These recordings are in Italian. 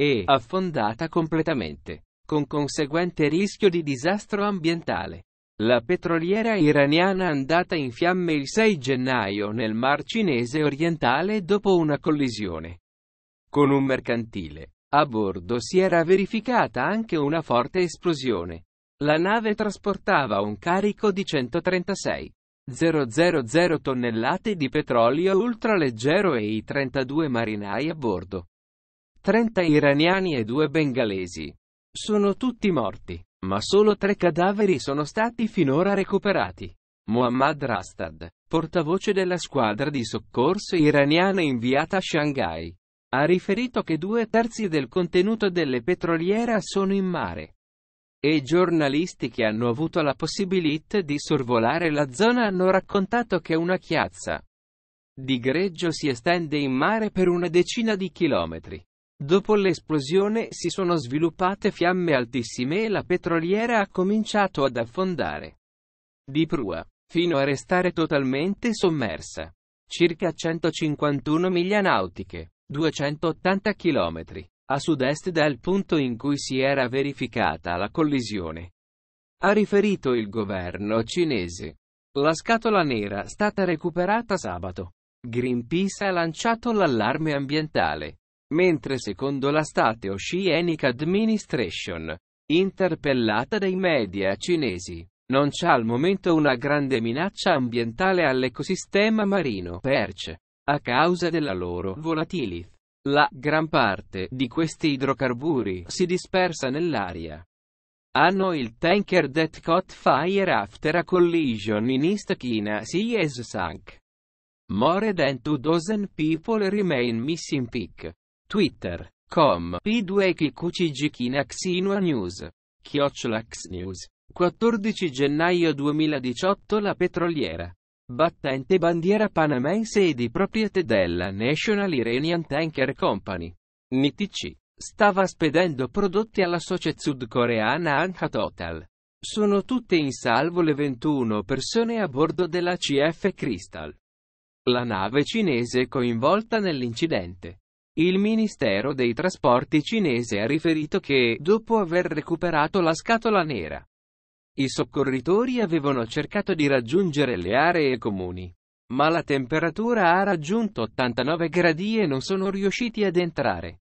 e affondata completamente, con conseguente rischio di disastro ambientale. La petroliera iraniana andata in fiamme il 6 gennaio nel Mar Cinese orientale dopo una collisione con un mercantile. A bordo si era verificata anche una forte esplosione. La nave trasportava un carico di 136.000 tonnellate di petrolio ultraleggero e i 32 marinai a bordo 30 iraniani e due bengalesi. Sono tutti morti, ma solo tre cadaveri sono stati finora recuperati. Muhammad Rastad, portavoce della squadra di soccorso iraniana inviata a Shanghai, ha riferito che due terzi del contenuto delle petroliere sono in mare. E i giornalisti che hanno avuto la possibilità di sorvolare la zona hanno raccontato che una chiazza di greggio si estende in mare per una decina di chilometri. Dopo l'esplosione si sono sviluppate fiamme altissime e la petroliera ha cominciato ad affondare. Di prua, fino a restare totalmente sommersa. Circa 151 miglia nautiche, 280 km, a sud-est dal punto in cui si era verificata la collisione. Ha riferito il governo cinese. La scatola nera è stata recuperata sabato. Greenpeace ha lanciato l'allarme ambientale mentre secondo la State Oceanic Administration, interpellata dai media cinesi, non c'è al momento una grande minaccia ambientale all'ecosistema marino Perch, a causa della loro volatilità. La gran parte di questi idrocarburi si dispersa nell'aria. Hanno il tanker that caught fire after a collision in East China Sea is sunk. More than two dozen people remain missing peak twitter.com p2qcgkinaxinua News. News. 14 gennaio 2018 La petroliera battente bandiera panamense e di proprietà della National Iranian Tanker Company NTC stava spedendo prodotti alla società sudcoreana Anha Total. Sono tutte in salvo le 21 persone a bordo della CF Crystal. La nave cinese coinvolta nell'incidente. Il Ministero dei Trasporti cinese ha riferito che, dopo aver recuperato la scatola nera, i soccorritori avevano cercato di raggiungere le aree comuni, ma la temperatura ha raggiunto 89 gradi e non sono riusciti ad entrare.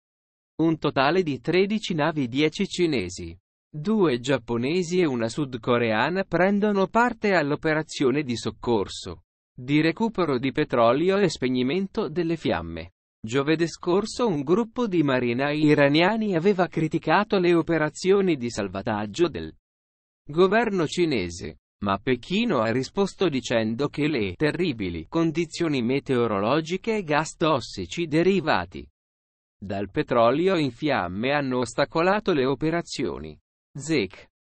Un totale di 13 navi 10 cinesi, due giapponesi e una sudcoreana prendono parte all'operazione di soccorso, di recupero di petrolio e spegnimento delle fiamme. Giovedì scorso un gruppo di marinai iraniani aveva criticato le operazioni di salvataggio del governo cinese, ma Pechino ha risposto dicendo che le terribili condizioni meteorologiche e gas tossici derivati dal petrolio in fiamme hanno ostacolato le operazioni. Zec